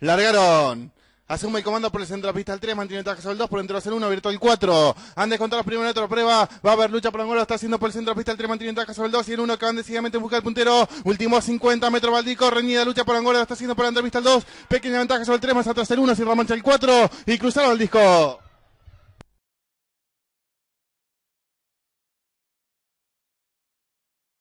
Largaron. Asume el comando por el centro de la pista al 3, mantiene ventaja sobre el 2, por dentro el 1, abierto el 4. Han descontado los primeros metros de prueba, va a haber lucha por Angola, está haciendo por el centro de la pista al 3, mantiene ventaja sobre el 2 y el 1 que decididamente en buscar el puntero. Último 50 metros baldico. reñida lucha por Angola, está haciendo por el la pista al 2, pequeña ventaja sobre el 3, más atrás el 1, cierra mancha el 4 y cruzaron el disco.